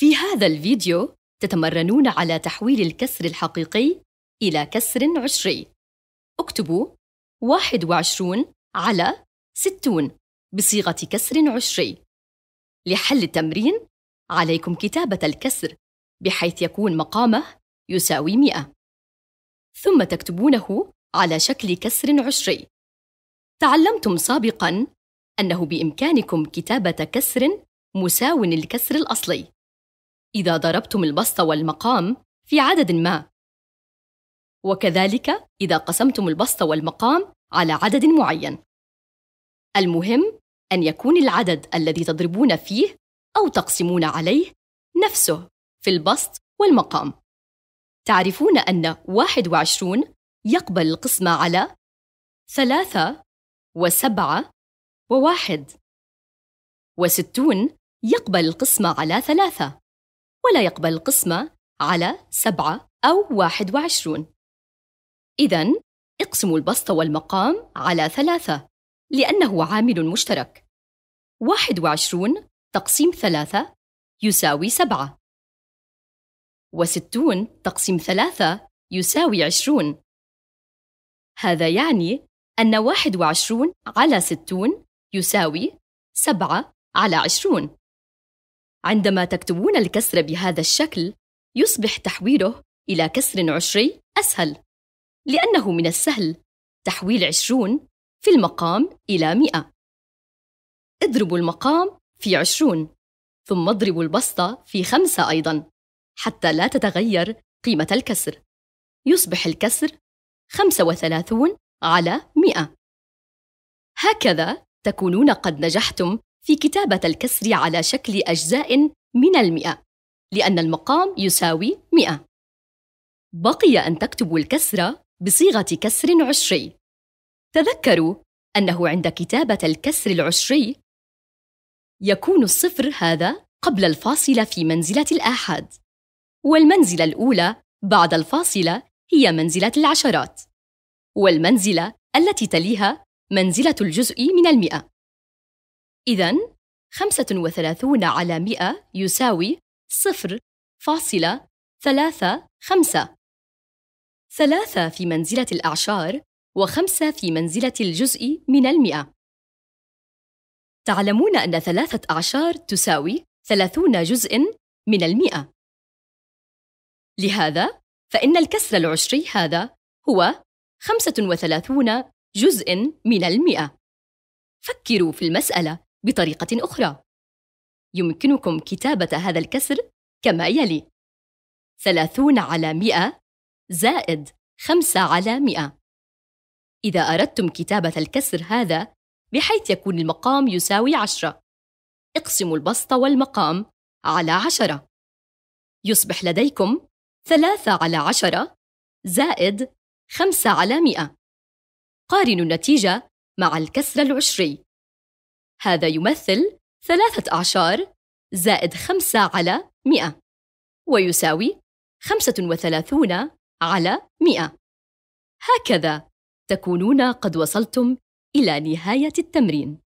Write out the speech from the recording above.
في هذا الفيديو تتمرنون على تحويل الكسر الحقيقي إلى كسر عشري اكتبوا 21 على 60 بصيغة كسر عشري لحل التمرين عليكم كتابة الكسر بحيث يكون مقامه يساوي 100 ثم تكتبونه على شكل كسر عشري تعلمتم سابقاً أنه بإمكانكم كتابة كسر مساو للكسر الأصلي إذا ضربتم البسط والمقام في عدد ما وكذلك إذا قسمتم البسط والمقام على عدد معين المهم أن يكون العدد الذي تضربون فيه أو تقسمون عليه نفسه في البسط والمقام تعرفون أن 21 يقبل القسمة على ثلاثة وسبعة وواحد وستون يقبل القسمة على ثلاثة ولا يقبل القسمة على سبعة أو واحد وعشرون إذا اقسموا البسط والمقام على ثلاثة لأنه عامل مشترك واحد وعشرون تقسيم ثلاثة يساوي سبعة وستون تقسيم ثلاثة يساوي عشرون هذا يعني أن واحد وعشرون على ستون يساوي سبعة على عشرون عندما تكتبون الكسر بهذا الشكل يصبح تحويله إلى كسر عشري أسهل لأنه من السهل تحويل عشرون في المقام إلى مئة اضربوا المقام في عشرون ثم اضربوا البسطة في خمسة أيضاً حتى لا تتغير قيمة الكسر يصبح الكسر 35 على 100 هكذا تكونون قد نجحتم في كتابة الكسر على شكل أجزاء من المئة لأن المقام يساوي 100 بقي أن تكتبوا الكسر بصيغة كسر عشري تذكروا أنه عند كتابة الكسر العشري يكون الصفر هذا قبل الفاصلة في منزلة الآحاد والمنزلة الأولى بعد الفاصلة هي منزلة العشرات والمنزلة التي تليها منزلة الجزء من المئة إذا 35 على 100 يساوي 0.35 ثلاثة في منزلة الأعشار وخمسة في منزلة الجزء من المئة تعلمون أن ثلاثة أعشار تساوي 30 جزء من المئة لهذا فإن الكسر العشري هذا هو 35 جزء من المئة فكروا في المسألة بطريقة أخرى يمكنكم كتابة هذا الكسر كما يلي ثلاثون على مئة زائد خمسة على مئة إذا أردتم كتابة الكسر هذا بحيث يكون المقام يساوي عشرة اقسموا البسط والمقام على عشرة يصبح لديكم ثلاثة على عشرة زائد خمسة على مئة قارنوا النتيجة مع الكسر العشري هذا يمثل ثلاثة أعشار زائد خمسة على مئة ويساوي خمسة وثلاثون على مئة هكذا تكونون قد وصلتم إلى نهاية التمرين